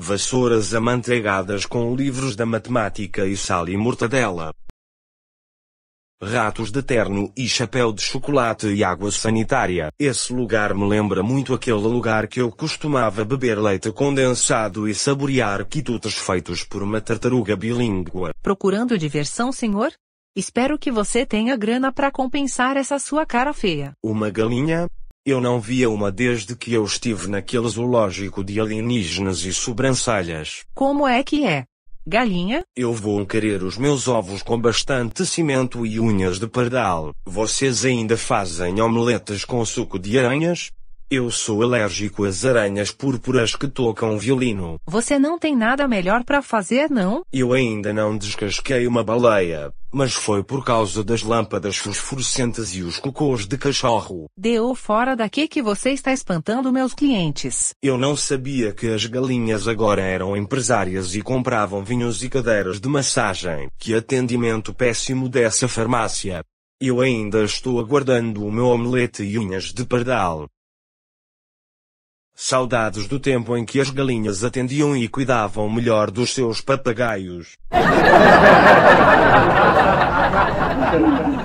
Vassouras amanteigadas com livros da matemática e sal e mortadela. Ratos de terno e chapéu de chocolate e água sanitária. Esse lugar me lembra muito aquele lugar que eu costumava beber leite condensado e saborear quitutes feitos por uma tartaruga bilíngua. Procurando diversão, senhor? Espero que você tenha grana para compensar essa sua cara feia. Uma galinha? Eu não via uma desde que eu estive naquele zoológico de alienígenas e sobrancelhas. Como é que é? Galinha? Eu vou querer os meus ovos com bastante cimento e unhas de pardal. Vocês ainda fazem omeletas com suco de aranhas? Eu sou alérgico às aranhas púrpuras que tocam violino. Você não tem nada melhor para fazer, não? Eu ainda não descasquei uma baleia, mas foi por causa das lâmpadas fosforescentes e os cocôs de cachorro. Deu fora daqui que você está espantando meus clientes. Eu não sabia que as galinhas agora eram empresárias e compravam vinhos e cadeiras de massagem. Que atendimento péssimo dessa farmácia. Eu ainda estou aguardando o meu omelete e unhas de pardal. Saudades do tempo em que as galinhas atendiam e cuidavam melhor dos seus papagaios.